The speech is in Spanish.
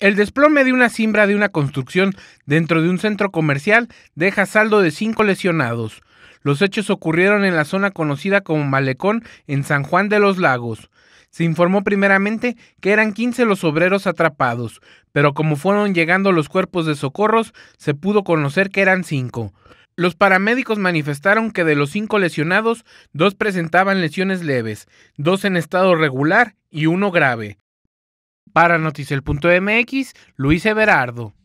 El desplome de una cimbra de una construcción dentro de un centro comercial deja saldo de cinco lesionados. Los hechos ocurrieron en la zona conocida como Malecón, en San Juan de los Lagos. Se informó primeramente que eran 15 los obreros atrapados, pero como fueron llegando los cuerpos de socorros, se pudo conocer que eran cinco. Los paramédicos manifestaron que de los cinco lesionados, dos presentaban lesiones leves, dos en estado regular y uno grave. Para Noticel.mx, Luis Everardo.